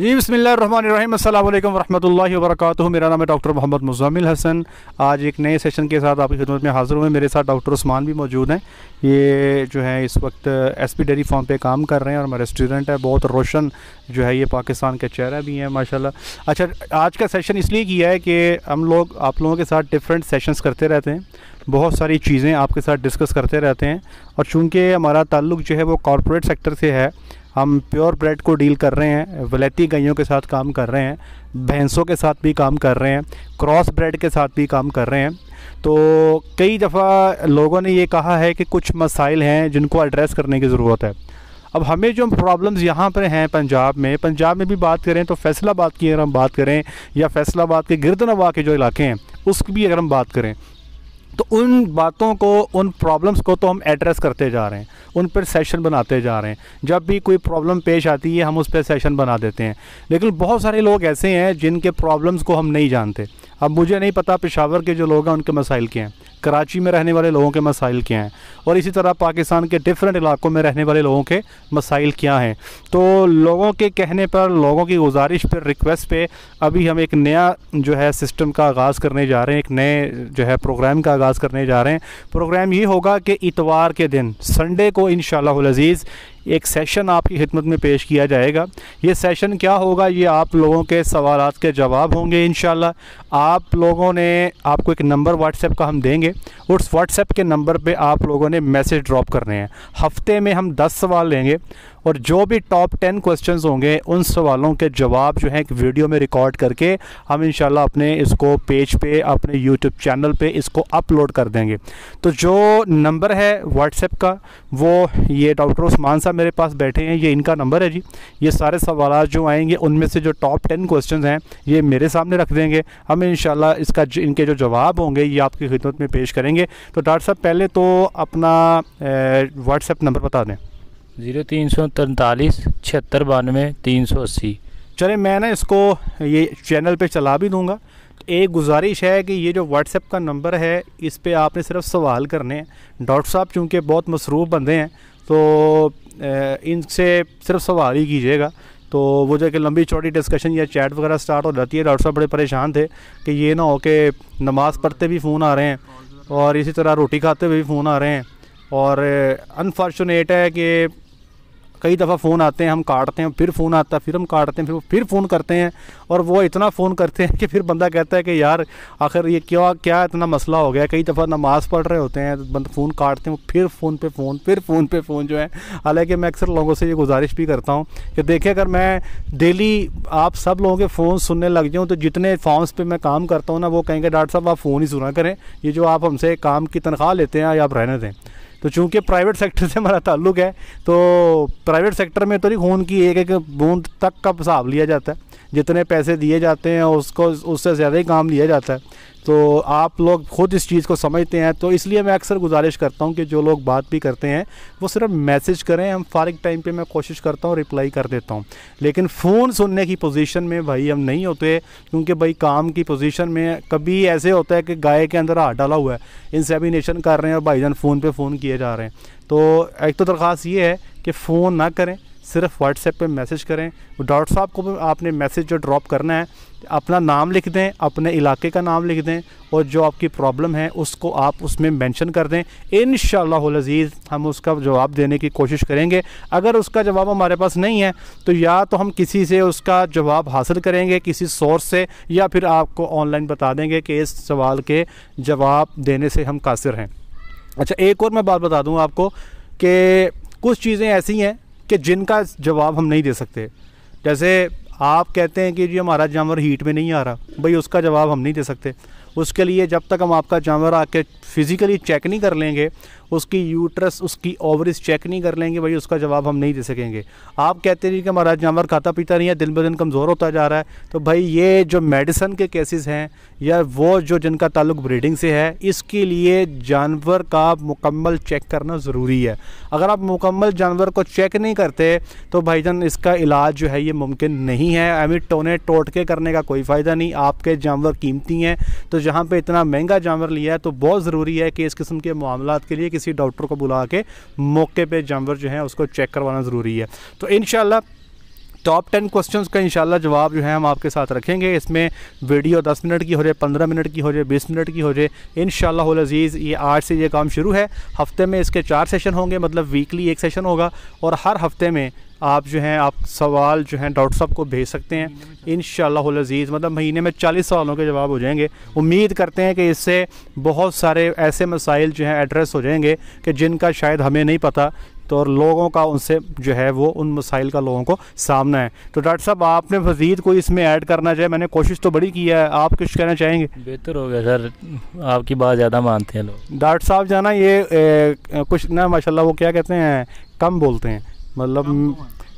जी बसमिल अल्लाम वरहमल वरक मेरा नाम है डॉक्टर मोहम्मद मुजामिल हसन आज एक नए सेशन के साथ आपकी खिदमत में हाज़िर हुए मेरे साथ डॉक्टर उस्मान भी मौजूद हैं ये जो है इस वक्त एस पी डेरी फार्म पर काम कर रहे हैं और हमारे स्टूडेंट है बहुत रोशन जो है ये पाकिस्तान के चेहरा भी हैं माशा अच्छा आज का सेशन इसलिए किया है कि हम लोग आप लोगों के साथ डिफरेंट सेशनस करते रहते हैं बहुत सारी चीज़ें आपके साथ डिस्कस करते रहते हैं और चूँकि हमारा ताल्लुक जो है वो कॉरपोरेट सेक्टर से है हम प्योर ब्रेड को डील कर रहे हैं वलैती गायों के साथ काम कर रहे हैं भैंसों के साथ भी काम कर रहे हैं क्रॉस ब्रेड के साथ भी काम कर रहे हैं तो कई दफ़ा लोगों ने ये कहा है कि कुछ मसाइल हैं जिनको एड्रेस करने की ज़रूरत है अब हमें जो प्रॉब्लम्स यहाँ पर हैं पंजाब में पंजाब में भी बात करें तो फैसलाबाद की अगर हम बात करें या फैसलाबाद के गिरदनवा के जो इलाके हैं उसकी भी अगर हम बात करें तो उन बातों को उन प्रॉब्लम्स को तो हम एड्रेस करते जा रहे हैं उन पर सेशन बनाते जा रहे हैं जब भी कोई प्रॉब्लम पेश आती है हम उस पर सेशन बना देते हैं लेकिन बहुत सारे लोग ऐसे हैं जिनके प्रॉब्लम्स को हम नहीं जानते अब मुझे नहीं पता पेशावर के जो लोग हैं उनके मसाइल क्या हैं कराची में रहने वाले लोगों के मसाइल क्या हैं और इसी तरह पाकिस्तान के डिफरेंट इलाकों में रहने वाले लोगों के मसाइल क्या हैं तो लोगों के कहने पर लोगों की गुजारिश पर रिक्वेस्ट पे अभी हम एक नया जो है सिस्टम का आगाज़ करने जा रहे हैं एक नए जो है प्रोग्राम का आगाज़ करने जा रहे हैं प्रोग्राम ये होगा कि इतवार के दिन संडे को इन शजीज़ एक सेशन आपकी खिदमत में पेश किया जाएगा ये सेशन क्या होगा ये आप लोगों के सवाल के जवाब होंगे इन आप लोगों ने आपको एक नंबर व्हाट्सएप का हम देंगे उस व्हाट्सएप के नंबर पर आप लोगों ने मैसेज ड्रॉप करने हैं हफ्ते में हम दस सवाल लेंगे और जो भी टॉप टेन क्वेश्चन होंगे उन सवालों के जवाब जो हैं एक वीडियो में रिकॉर्ड करके हम इन अपने इसको पेज पे अपने यूट्यूब चैनल पे इसको अपलोड कर देंगे तो जो नंबर है व्हाट्सएप का वो ये डॉक्टर उस्मान साहब मेरे पास बैठे हैं ये इनका नंबर है जी ये सारे सवाल जो आएंगे उनमें से जो टॉप टेन क्वेश्चन हैं ये मेरे सामने रख देंगे हम इन इसका इनके जो जवाब होंगे ये आपकी खिदमत में पेश करेंगे तो डॉक्टर साहब पहले तो अपना व्हाट्सएप नंबर बता दें ज़ीरो तीन सौ तैंतालीस छिहत्तर बानवे तीन सौ अस्सी चले मैं ना इसको ये चैनल पे चला भी दूँगा तो एक गुजारिश है कि ये जो व्हाट्सएप का नंबर है इस पर आपने सिर्फ सवाल करने हैं डॉक्टर साहब चूँकि बहुत मसरूफ़ बंदे हैं तो इनसे सिर्फ सवाल ही कीजिएगा तो वो जो कि लंबी चौड़ी डिस्कशन या चैट वगैरह स्टार्ट हो जाती है डॉक्टर साहब बड़े परेशान थे कि ये ना हो कि नमाज़ पढ़ते भी फ़ोन आ रहे हैं और इसी तरह रोटी खाते हुए भी फ़ोन आ रहे हैं और अनफॉर्चुनेट है कि कई दफ़ा फ़ोन आते हैं हम काटते हैं फिर फ़ोन आता है फिर हम काटते हैं फिर फिर फ़ोन करते हैं और वो इतना फ़ोन करते हैं कि फिर बंदा कहता है कि यार आखिर ये क्या क्या इतना मसला हो गया कई दफ़ा नमाज़ पढ़ रहे होते हैं तो बंद फ़ोन काटते हैं फिर फ़ोन पे फ़ोन फिर फ़ोन पे फ़ोन जो है हालांकि मैं अक्सर लोगों से ये गुजारिश भी करता हूँ कि देखिए अगर मैं डेली आप सब लोगों के फ़ोन सुनने लग जाऊँ तो जितने फॉर्म्स पर मैं काम करता हूँ ना वो कहेंगे डॉक्टर साहब आप फ़ोन ही सुना करें ये जो आप हमसे काम की तनख्वाह लेते हैं या आप रहने दें तो चूँकि प्राइवेट सेक्टर से हमारा ताल्लुक है तो प्राइवेट सेक्टर में तो नहीं खून की एक एक बूंद तक का हिसाब लिया जाता है जितने पैसे दिए जाते हैं उसको उससे ज़्यादा ही काम लिया जाता है तो आप लोग ख़ुद इस चीज़ को समझते हैं तो इसलिए मैं अक्सर गुजारिश करता हूँ कि जो लोग बात भी करते हैं वो सिर्फ मैसेज करें हम फारिग टाइम पे मैं कोशिश करता हूँ रिप्लाई कर देता हूँ लेकिन फ़ोन सुनने की पोजीशन में भाई हम नहीं होते क्योंकि भाई काम की पोजीशन में कभी ऐसे होता है कि गाय के अंदर हाथ डाला हुआ है इंसेमिनेशन कर रहे हैं और भाईजान फ़ोन पर फ़ोन किए जा रहे हैं तो एक तो दरख्वास्त ये है कि फ़ोन ना करें सिर्फ व्हाट्सएप पे मैसेज करें डॉक्टर साहब को आपने मैसेज जो ड्रॉप करना है अपना नाम लिख दें अपने इलाके का नाम लिख दें और जो आपकी प्रॉब्लम है उसको आप उसमें मेंशन कर दें इन शजीज़ हम उसका जवाब देने की कोशिश करेंगे अगर उसका जवाब हमारे पास नहीं है तो या तो हम किसी से उसका जवाब हासिल करेंगे किसी सोर्स से या फिर आपको ऑनलाइन बता देंगे कि इस सवाल के जवाब देने से हम कासिर हैं अच्छा एक और मैं बात बता दूँ आपको कि कुछ चीज़ें ऐसी हैं कि जिनका जवाब हम नहीं दे सकते जैसे आप कहते हैं कि जी हमारा जानवर हीट में नहीं आ रहा भाई उसका जवाब हम नहीं दे सकते उसके लिए जब तक हम आपका जानवर आके फिज़िकली चेक नहीं कर लेंगे उसकी यूट्रस उसकी ओवरिस चेक नहीं कर लेंगे भाई उसका जवाब हम नहीं दे सकेंगे आप कहते हैं कि हमारा जानवर खाता पीता नहीं है दिन ब दिन कमज़ोर होता जा रहा है तो भाई ये जो मेडिसन के केसेस हैं या वो जो जिनका ताल्लुक ब्रीडिंग से है इसके लिए जानवर का मुकम्मल चेक करना ज़रूरी है अगर आप मुकम्मल जानवर को चेक नहीं करते तो भाई जान इसका इलाज जो है ये मुमकिन नहीं है आई मीन टोने टोटके करने का कोई फ़ायदा नहीं आपके जानवर कीमती हैं तो जहाँ पर इतना महंगा जानवर लिया है तो बहुत ज़रूरी है कि इस किस्म के मामला के लिए किसी डॉक्टर को बुला के मौके पर जानवर जो है उसको चेक करवाना ज़रूरी है तो इन टॉप टेन क्वेश्चंस का इंशाल्लाह जवाब जो है हम आपके साथ रखेंगे इसमें वीडियो दस मिनट की हो जाए पंद्रह मिनट की हो जाए बीस मिनट की हो जाए इन शज़ीज़ ये आज से ये काम शुरू है हफ्ते में इसके चार सेशन होंगे मतलब वीकली एक सेशन होगा और हर हफ्ते में आप जो हैं आप सवाल जो हैं डॉक्टर साहब को भेज सकते हैं इन शज़ीज़ मतलब महीने में चालीस सवालों के जवाब हो जाएंगे उम्मीद करते हैं कि इससे बहुत सारे ऐसे मसाइल जो हैं एड्रेस हो जाएंगे कि जिनका शायद हमें नहीं पता तो और लोगों का उनसे जो है वो उन मसाइल का लोगों को सामना है तो डॉक्टर साहब आपने मज़ीद कोई इसमें ऐड करना चाहे मैंने कोशिश तो बड़ी की है आप कुछ कहना चाहेंगे बेहतर हो गया सर आपकी बात ज़्यादा मानते हैं लोग डॉक्टर साहब जाना ये ए, कुछ ना माशाल्लाह वो क्या कहते हैं कम बोलते हैं मतलब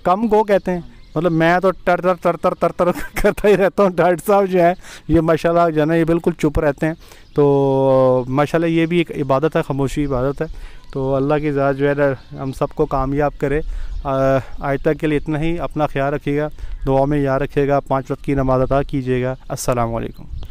कम को कहते हैं मतलब मैं तो टर तर तर तर तर तर करता ही रहता हूँ डॉक्टर साहब जो है ये माशाल्लाह जो है ये बिल्कुल चुप रहते हैं तो माशाल्लाह ये भी एक इबादत है खामोशी इबादत है तो अल्लाह की ज़ात जो है ना हम सबको कामयाब करे आज तक के लिए इतना ही अपना ख्याल रखिएगा दुआ में याद रखिएगा पाँच वक्त की नमाज अदा कीजिएगा असलकम